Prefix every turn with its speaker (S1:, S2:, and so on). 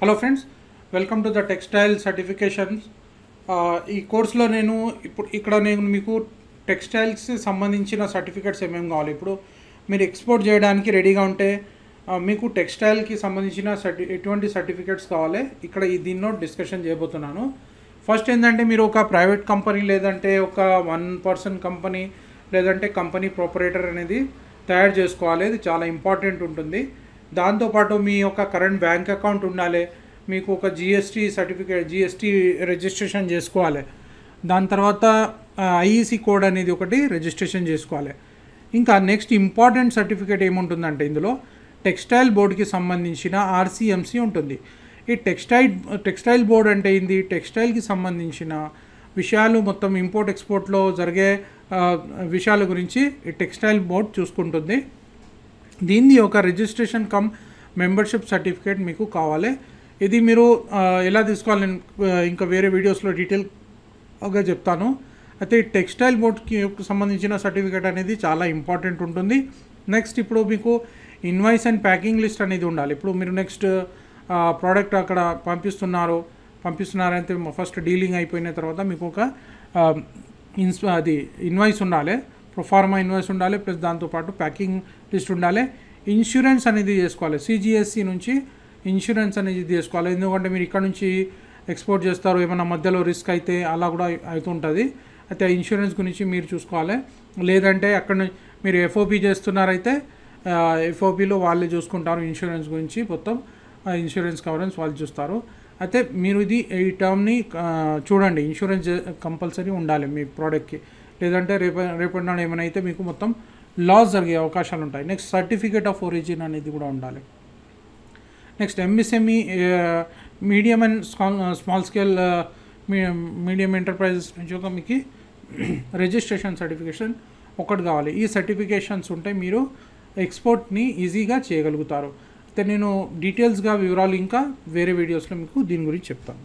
S1: hello friends welcome to the textile certifications ఈ కోర్సులో నేను ఇప్పుడు ఇక్కడ నేను మీకు టెక్స్టైల్స్ సంబంధించిన సర్టిఫికేట్స్ ఏమేమి కావాలి ఇప్పుడు మీరు ఎక్స్పోర్ట్ చేయడానికి రెడీగా ఉంటే మీకు టెక్స్టైల్కి సంబంధించిన సర్టి ఎటువంటి సర్టిఫికేట్స్ కావాలి ఇక్కడ ఈ దీనిలో డిస్కషన్ చేయబోతున్నాను ఫస్ట్ ఏంటంటే మీరు ఒక ప్రైవేట్ కంపెనీ లేదంటే ఒక వన్ పర్సన్ కంపెనీ లేదంటే కంపెనీ ప్రొపరేటర్ అనేది తయారు చేసుకోవాలి ఇది చాలా ఇంపార్టెంట్ ఉంటుంది దాంతోపాటు మీ యొక్క కరెంట్ బ్యాంక్ అకౌంట్ ఉండాలి మీకు ఒక జిఎస్టీ సర్టిఫికేట్ జిఎస్టీ రిజిస్ట్రేషన్ చేసుకోవాలి దాని తర్వాత ఐఈసీ కోడ్ e అనేది ఒకటి రిజిస్ట్రేషన్ చేసుకోవాలి ఇంకా నెక్స్ట్ ఇంపార్టెంట్ సర్టిఫికేట్ ఏముంటుందంటే ఇందులో టెక్స్టైల్ బోర్డుకి సంబంధించిన ఆర్సీఎంసీ ఉంటుంది ఈ టెక్స్టైల్ టెక్స్టైల్ బోర్డ్ అంటే ఏంది టెక్స్టైల్కి సంబంధించిన విషయాలు మొత్తం ఇంపోర్ట్ ఎక్స్పోర్ట్లో జరిగే విషయాల గురించి ఈ టెక్స్టైల్ బోర్డ్ చూసుకుంటుంది దీనిది ఒక రిజిస్ట్రేషన్ కమ్ మెంబర్షిప్ సర్టిఫికేట్ మీకు కావాలి ఇది మీరు ఎలా తీసుకోవాలి నేను ఇంకా వేరే వీడియోస్లో డీటెయిల్గా చెప్తాను అయితే టెక్స్టైల్ బోర్డ్కి సంబంధించిన సర్టిఫికేట్ అనేది చాలా ఇంపార్టెంట్ ఉంటుంది నెక్స్ట్ ఇప్పుడు మీకు ఇన్వాయిస్ అండ్ ప్యాకింగ్ లిస్ట్ అనేది ఉండాలి ఇప్పుడు మీరు నెక్స్ట్ ప్రోడక్ట్ అక్కడ పంపిస్తున్నారు పంపిస్తున్నారంటే ఫస్ట్ డీలింగ్ అయిపోయిన తర్వాత మీకు ఒక ఇన్స్ అది ఇన్వాయిస్ ఉండాలి ప్రొఫార్మా ఇన్వాయిస్ ఉండాలి ప్లస్ దాంతోపాటు ప్యాకింగ్ లిస్ట్ ఉండాలి ఇన్సూరెన్స్ అనేది చేసుకోవాలి సిజిఎస్సి e నుంచి ఇన్సూరెన్స్ అనేది చేసుకోవాలి ఎందుకంటే మీరు ఇక్కడ నుంచి ఎక్స్పోర్ట్ చేస్తారు ఏమైనా మధ్యలో రిస్క్ అయితే అలా కూడా అవుతుంటుంది అయితే ఆ ఇన్సూరెన్స్ గురించి మీరు చూసుకోవాలి లేదంటే అక్కడ మీరు ఎఫ్ఓపి చేస్తున్నారైతే ఎఫ్ఓపిలో వాళ్ళే చూసుకుంటారు ఇన్సూరెన్స్ గురించి మొత్తం ఇన్సూరెన్స్ కవరెన్స్ వాళ్ళు చూస్తారు అయితే మీరు ఇది ఈ టర్మ్ని చూడండి ఇన్సూరెన్స్ కంపల్సరీ ఉండాలి మీ ప్రోడక్ట్కి లేదంటే రేపు రేపటి నాడు ఏమైనా మీకు మొత్తం లాస్ జరిగే అవకాశాలు ఉంటాయి నెక్స్ట్ సర్టిఫికేట్ ఆఫ్ ఒరిజిన్ అనేది కూడా ఉండాలి next MSME medium and small scale medium enterprises నుంచి ఒక మీకు రిజిస్ట్రేషన్ సర్టిఫికేషన్ ఒకటి కావాలి ఈ సర్టిఫికేషన్స్ ఉంటే మీరు ఎక్స్పోర్ట్ని ఈజీగా చేయగలుగుతారు అయితే నేను డీటెయిల్స్గా వివరాలు ఇంకా వేరే వీడియోస్లో మీకు దీని గురించి చెప్తాను